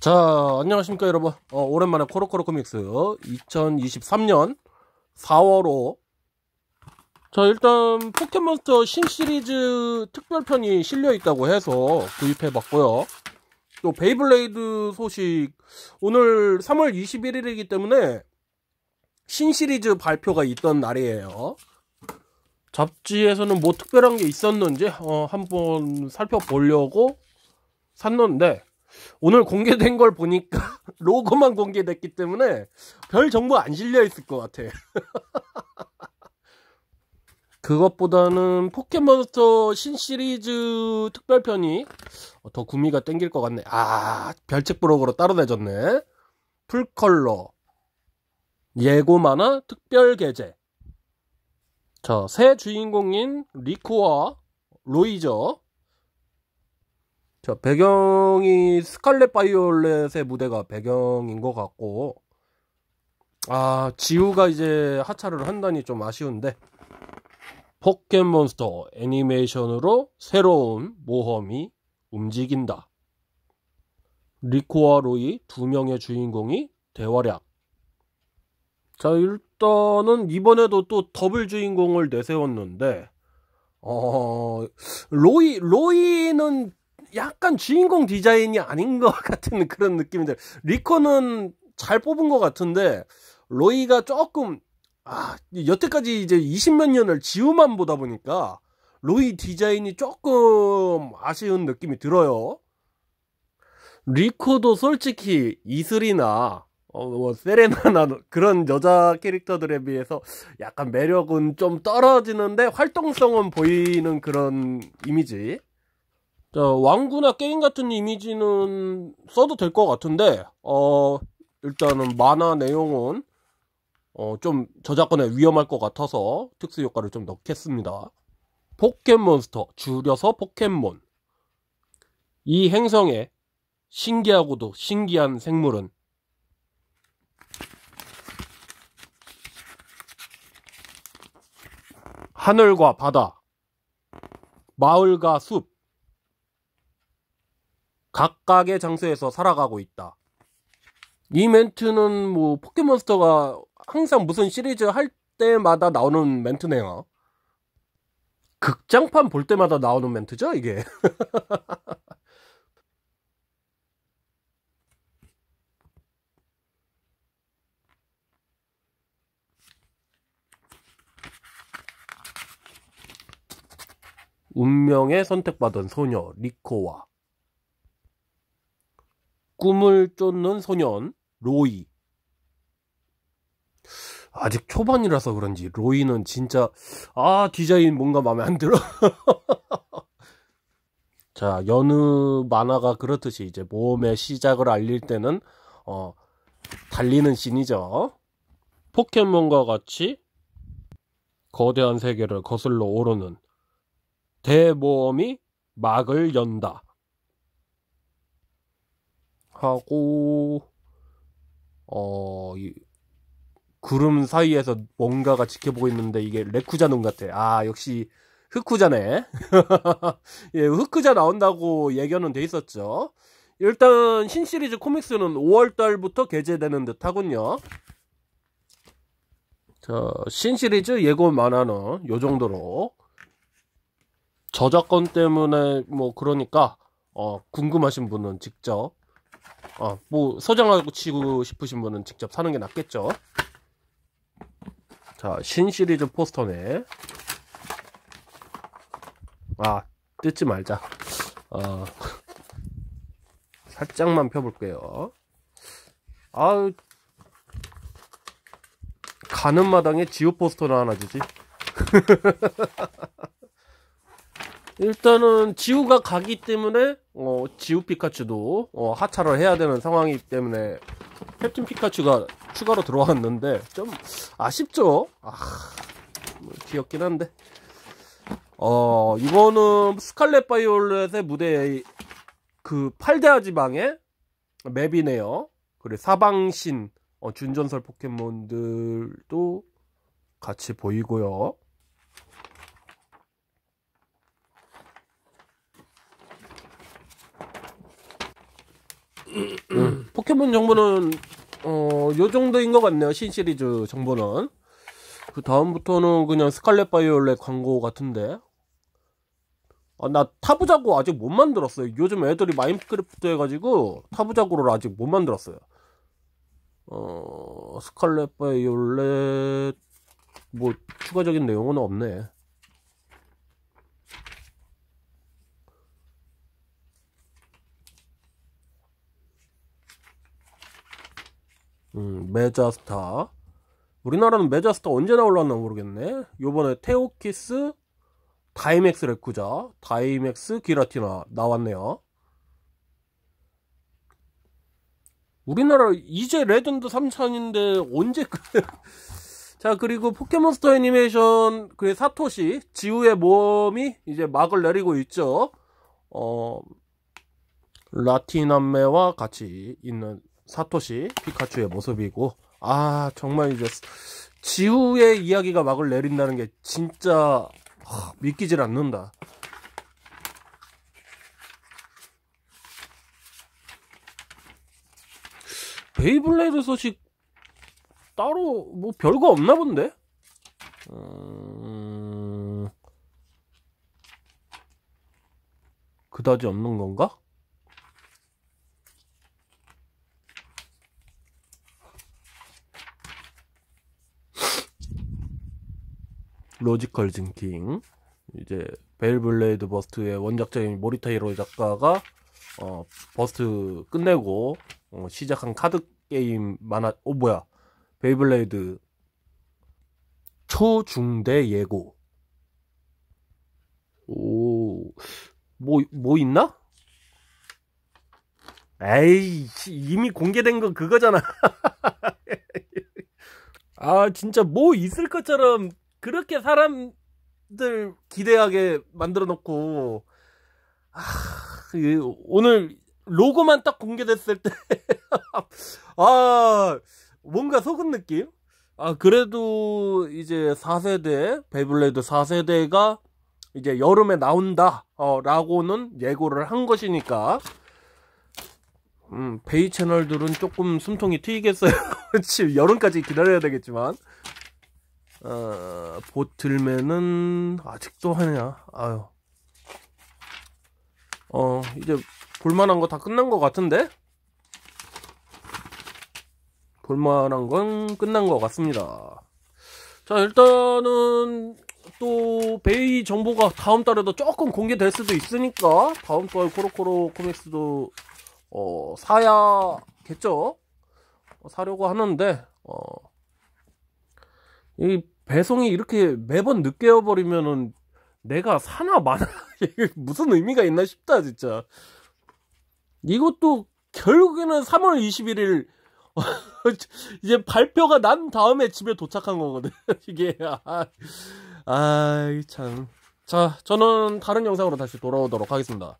자, 안녕하십니까, 여러분. 어, 오랜만에 코로코로 코믹스 2023년 4월 5. 자, 일단 포켓몬스터 신시리즈 특별편이 실려 있다고 해서 구입해 봤고요. 또 베이블레이드 소식 오늘 3월 21일이기 때문에 신시리즈 발표가 있던 날이에요. 잡지에서는 뭐 특별한 게 있었는지 어, 한번 살펴보려고 샀는데 오늘 공개된 걸 보니까 로고만 공개됐기 때문에 별 정보 안 실려 있을 것 같아. 그것보다는 포켓몬스터 신시리즈 특별편이 더 구미가 땡길 것 같네. 아, 별책 브로으로 따로 내줬네. 풀컬러. 예고 만화 특별 개제. 자, 새 주인공인 리코와 로이저, 자, 배경이 스칼렛 바이올렛의 무대가 배경인 것 같고, 아, 지우가 이제 하차를 한다니 좀 아쉬운데, 포켓몬스터 애니메이션으로 새로운 모험이 움직인다. 리코와 로이 두 명의 주인공이 대활약. 자, 일단은 이번에도 또 더블 주인공을 내세웠는데, 어, 로이, 로이는 약간 주인공 디자인이 아닌 것 같은 그런 느낌이 들 리커는 잘 뽑은 것 같은데 로이가 조금 아 여태까지 이제 20 몇 년을 지우만 보다 보니까 로이 디자인이 조금 아쉬운 느낌이 들어요. 리코도 솔직히 이슬이나 어, 뭐 세레나나 그런 여자 캐릭터들에 비해서 약간 매력은 좀 떨어지는데 활동성은 보이는 그런 이미지. 자, 왕구나 게임 같은 이미지는 써도 될 것 같은데, 어, 일단은 만화 내용은, 어, 좀 저작권에 위험할 것 같아서 특수 효과를 좀 넣겠습니다. 포켓몬스터, 줄여서 포켓몬. 이 행성에 신기하고도 신기한 생물은 하늘과 바다, 마을과 숲, 각각의 장소에서 살아가고 있다. 이 멘트는 뭐 포켓몬스터가 항상 무슨 시리즈 할 때마다 나오는 멘트네요. 극장판 볼 때마다 나오는 멘트죠, 이게. 운명에 선택받은 소녀 리코와 꿈을 쫓는 소년 로이. 아직 초반이라서 그런지 로이는 진짜 아 디자인 뭔가 마음에 안 들어. 자 여느 만화가 그렇듯이 이제 모험의 시작을 알릴 때는 어 달리는 신이죠 포켓몬과 같이 거대한 세계를 거슬러 오르는 대모험이 막을 연다. 하고 어 이, 구름 사이에서 뭔가가 지켜보고 있는데 이게 레쿠자 눈 같아. 아 역시 흑쿠자네. 예, 흑쿠자 나온다고 예견은 돼 있었죠. 일단 신시리즈 코믹스는 5월달부터 게재되는듯 하군요. 자, 신시리즈 예고 만화는 요 정도로 저작권 때문에 뭐 그러니까 어, 궁금하신 분은 직접 어, 뭐 소장하고 치고 싶으신 분은 직접 사는 게 낫겠죠. 자, 신 시리즈 포스터네. 아, 뜯지 말자. 어, 살짝만 펴볼게요. 아, 가는 마당에 지오 포스터를 하나 주지. 일단은 지우가 가기 때문에 어, 지우 피카츄도 어, 하차를 해야 되는 상황이기 때문에 캡틴 피카츄가 추가로 들어왔는데 좀 아쉽죠? 아, 뭐 귀엽긴 한데 어 이거는 스칼렛 바이올렛의 무대의 그 팔대아 지방의 맵이네요 그리고 사방신 어, 준전설 포켓몬들도 같이 보이고요 음. 음. 포켓몬 정보는 어, 요 정도인 것 같네요. 신 시리즈 정보는. 그 다음부터는 그냥 스칼렛 바이올렛 광고 같은데. 아, 나 타부자고 아직 못 만들었어요. 요즘 애들이 마인크래프트 해가지고 타부자고를 아직 못 만들었어요. 어, 스칼렛 바이올렛 뭐 추가적인 내용은 없네. 음, 메자스타. 우리나라는 메자스타 언제 나올랐나 모르겠네. 요번에 테오키스, 다이맥스 레쿠자, 다이맥스 기라티나 나왔네요. 우리나라 이제 레전드 3천인데 언제 그... 자 그리고 포켓몬스터 애니메이션 그 사토시 지우의 몸이 이제 막을 내리고 있죠. 어 라틴남매와 같이 있는 사토시 피카츄의 모습이고 아 정말 이제 지우의 이야기가 막을 내린다는 게 진짜 하, 믿기질 않는다 베이블레드 소식 따로 뭐 별거 없나 본데 음... 그다지 없는 건가? 로지컬 징킹 이제 베일블레이드 버스트의 원작자인 모리타 히로 작가가 어 버스트 끝내고 어, 시작한 카드 게임 만화 어 뭐야 베이블레이드 초중대 예고 오뭐뭐 뭐 있나? 에이 이미 공개된 건 그거잖아 아 진짜 뭐 있을 것처럼 그렇게 사람들 기대하게 만들어 놓고 아, 오늘 로고만 딱 공개됐을 때 아, 뭔가 속은 느낌? 아, 그래도 이제 4세대, 베블레이드 4세대가 이제 여름에 나온다, 어, 라고는 예고를 한 것이니까. 음, 베이 채널들은 조금 숨통이 트이겠어요. 지금 여름까지 기다려야 되겠지만. 어, 보틀맨은 아직도 하냐? 아유. 어, 이제 볼만한 거 다 끝난 것 같은데? 볼만한 건 끝난 것 같습니다. 자, 일단은 또 베이 정보가 다음 달에도 조금 공개될 수도 있으니까 다음 달 코로코로 코믹스도 어, 사야겠죠? 어, 사려고 하는데 어, 이 배송이 이렇게 매번 늦게 와버리면은 내가 사나 마나 이게 무슨 의미가 있나 싶다 진짜 이것도 결국에는 3월 21일 이제 발표가 난 다음에 집에 도착한 거거든 이게 아참 자 저는 다른 영상으로 다시 돌아오도록 하겠습니다